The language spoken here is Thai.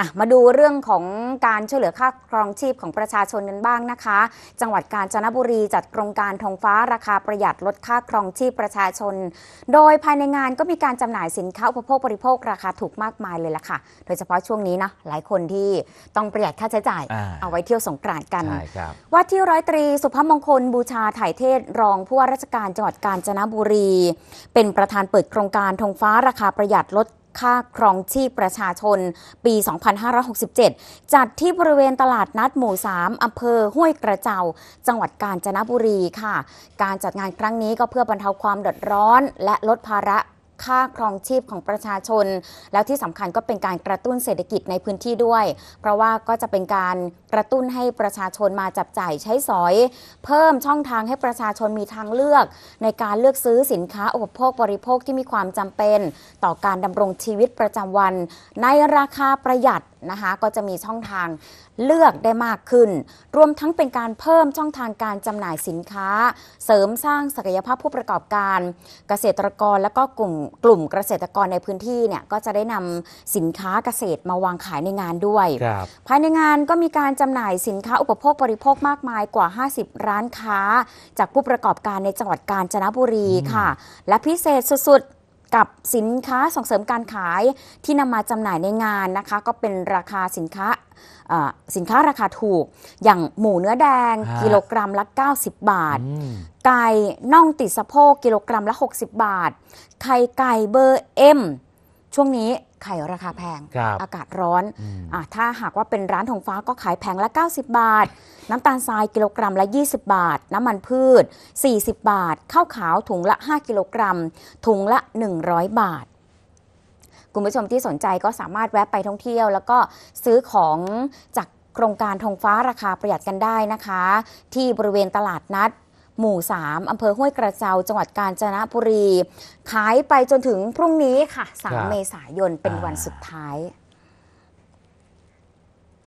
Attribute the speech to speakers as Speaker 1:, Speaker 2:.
Speaker 1: ่ะมาดูเรื่องของการช่วยเหลือค่าครองชีพของประชาชนกันบ้างนะคะ จังหวัดกาญจนบุรีจัดโครงการทงฟ้าราคาประหยัดลดค่าครองชีพประชาชน โดยภายในงานก็มีการจำหน่ายสินค้าอุปโภคบริโภคราคาถูกมากมายเลยล่ะค่ะโดยเฉพาะช่วงนี้นะหลายคนที่ต้องประหยัดค่าใช้จ่าย เอาไว้เที่ยวสงกรานต์กันว่าที่ร้อยตรีสุภมงคลบูชาถ่ายเทศ รองผู้ว่าราชการจังหวัดกาญจนบุรี เป็นประธานเปิดโครงการธงฟ้าราคาประหยัดลดค่าครองชีพประชาชนปี 2567 จัดที่บริเวณตลาดนัดหมู่ 3 อำเภอห้วยกระเจา จังหวัดกาญจนบุรีค่ะ การจัดงานครั้งนี้ก็เพื่อบรรเทาความเดือดร้อนและลดภาระค่าครองชีพของประชาชน แล้วที่สำคัญก็เป็นการกระตุ้นเศรษฐกิจในพื้นที่ด้วย เพราะว่าก็จะเป็นการกระตุ้นให้ประชาชนมาจับจ่ายใช้สอย เพิ่มช่องทางให้ประชาชนมีทางเลือก ในการเลือกซื้อสินค้าอุปโภคบริโภคที่มีความจำเป็น ต่อการดำรงชีวิตประจำวัน ในราคาประหยัดนะคะก็จะมีช่องทางเลือกได้มากขึ้น รวมทั้งเป็นการเพิ่มช่องทางการจำหน่ายสินค้า เสริมสร้างศักยภาพผู้ประกอบการเกษตรกรและก็กลุ่มกลุ่มเกษตรกรในพื้นที่เนี่ยก็จะได้นำสินค้าเกษตรมาวางขายในงานด้วย ภายในงานก็มีการจำหน่ายสินค้าอุปโภคบริโภคมากมายกว่า 50ร้านค้า จากผู้ประกอบการในจังหวัดกาญจนบุรีค่ะและพิเศษสุดกับสินค้าส่งเสริมการขายที่นำมาจำหน่ายในงานนะคะ ก็เป็นราคาสินค้าสินค้าราคาถูก อย่างหมูเนื้อแดงกิโลกรัมละ 90 บาท ไก่น่องติดสะโพกกิโลกรัมละ 60 บาทไข่ไก่เบอร์เอ็มช่วงนี้ไข่ราคาแพง อากาศร้อนอ่ถ้าหากว่าเป็นร้านธงฟ้าก็ขายแพงละ 90 บาท น้ำตาลทรายกิโลกรัมละ 20 บาท น้ำมันพืช 40 บาท ข้าวขาวถุงละ 5 กิโลกรัม ถุงละ 100 บาท คุณผู้ชมที่สนใจก็สามารถแวะไปท่องเที่ยว แล้วก็ซื้อของจากโครงการธงฟ้าราคาประหยัดกันได้นะคะ ที่บริเวณตลาดนัดหมู่3อำเภอห้วยกระเจา จังหวัดกาญจนบุรี ขายไปจนถึงพรุ่งนี้ค่ะ 3 เมษายน เป็นวันสุดท้าย